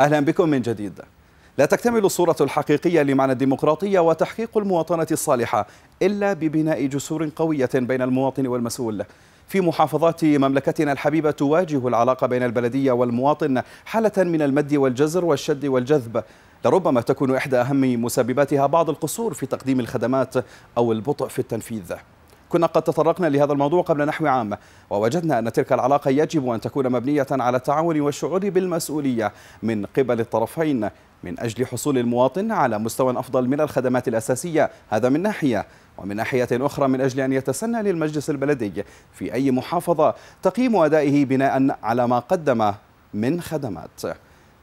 أهلا بكم من جديد لا تكتمل الصورة الحقيقية لمعنى الديمقراطية وتحقيق المواطنة الصالحة إلا ببناء جسور قوية بين المواطن والمسؤول في محافظات مملكتنا الحبيبة تواجه العلاقة بين البلدية والمواطن حالة من المد والجزر والشد والجذب لربما تكون إحدى أهم مسبباتها بعض القصور في تقديم الخدمات أو البطء في التنفيذ كنا قد تطرقنا لهذا الموضوع قبل نحو عام ووجدنا أن تلك العلاقة يجب أن تكون مبنية على التعاون والشعور بالمسؤولية من قبل الطرفين من أجل حصول المواطن على مستوى أفضل من الخدمات الأساسية هذا من ناحية ومن ناحية أخرى من أجل أن يتسنى للمجلس البلدي في أي محافظة تقييم أدائه بناء على ما قدم من خدمات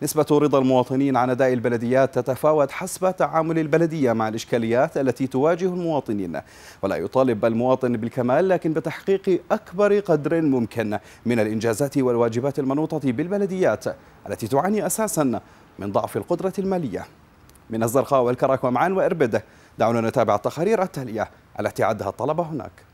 نسبة رضا المواطنين عن أداء البلديات تتفاوت حسب تعامل البلدية مع الإشكاليات التي تواجه المواطنين ولا يطالب المواطن بالكمال لكن بتحقيق أكبر قدر ممكن من الإنجازات والواجبات المنوطة بالبلديات التي تعاني أساسا من ضعف القدرة المالية من الزرقاء والكرك ومعان وإربد دعونا نتابع التقارير التالية التي عدها الطلبة هناك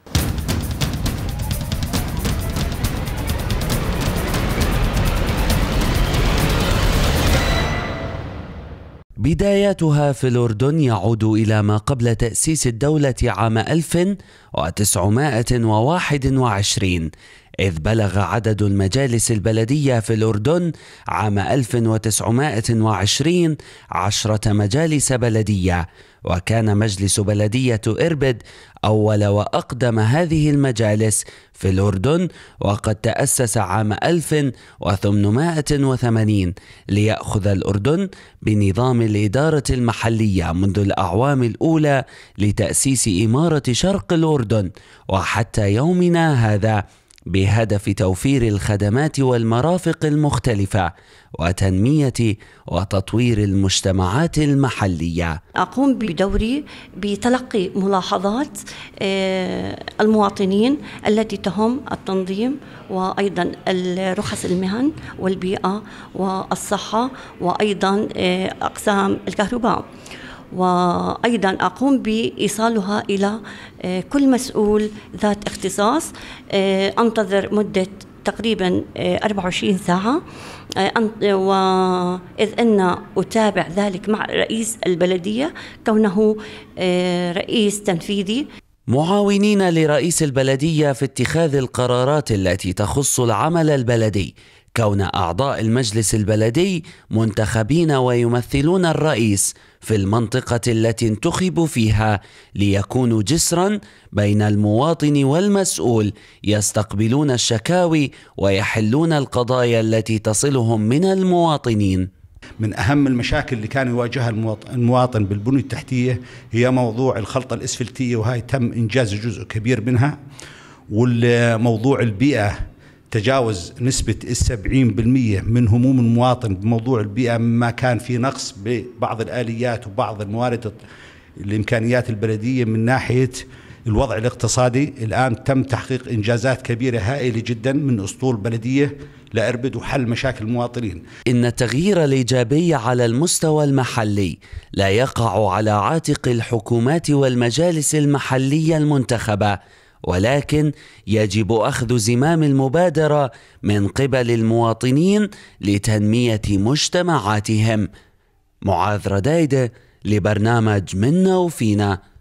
بداياتها في الأردن يعود إلى ما قبل تأسيس الدولة عام 1921 إذ بلغ عدد المجالس البلدية في الأردن عام 1920 عشرة مجالس بلدية وكان مجلس بلدية إربد أول وأقدم هذه المجالس في الأردن وقد تأسس عام 1880 ليأخذ الأردن بنظام الإدارة المحلية منذ الأعوام الأولى لتأسيس إمارة شرق الأردن وحتى يومنا هذا بهدف توفير الخدمات والمرافق المختلفة وتنمية وتطوير المجتمعات المحلية. أقوم بدوري بتلقي ملاحظات آه، المواطنين التي تهم التنظيم وأيضا رخص المهن والبيئة والصحة وأيضا آه، أقسام الكهرباء. وايضا اقوم بايصالها الى آه، كل مسؤول ذات اختصاص آه، انتظر مده تقريبا 24 آه، ساعة وإذ أن أتابع ذلك مع رئيس البلدية كونه رئيس تنفيذي معاونين لرئيس البلدية في اتخاذ القرارات التي تخص العمل البلدي كون أعضاء المجلس البلدي منتخبين ويمثلون الرئيس في المنطقة التي انتخبوا فيها ليكونوا جسرا بين المواطن والمسؤول يستقبلون الشكاوي ويحلون القضايا التي تصلهم من المواطنين من أهم المشاكل اللي كان يواجهها المواطن بالبنية التحتية هي موضوع الخلطة الإسفلتية وهي تم إنجاز جزء كبير منها والموضوع البيئة تجاوز نسبة السبعين بالمية من هموم المواطن بموضوع البيئة مما كان في نقص ببعض الآليات وبعض الموارد الإمكانيات البلدية من ناحية الوضع الاقتصادي الآن تم تحقيق إنجازات كبيرة هائلة جدا من أسطول بلدية لأربد وحل مشاكل المواطنين إن التغيير الإيجابي على المستوى المحلي لا يقع على عاتق الحكومات والمجالس المحلية المنتخبة ولكن يجب اخذ زمام المبادره من قبل المواطنين لتنميه مجتمعاتهم معاذ ردايده لبرنامج منا وفينا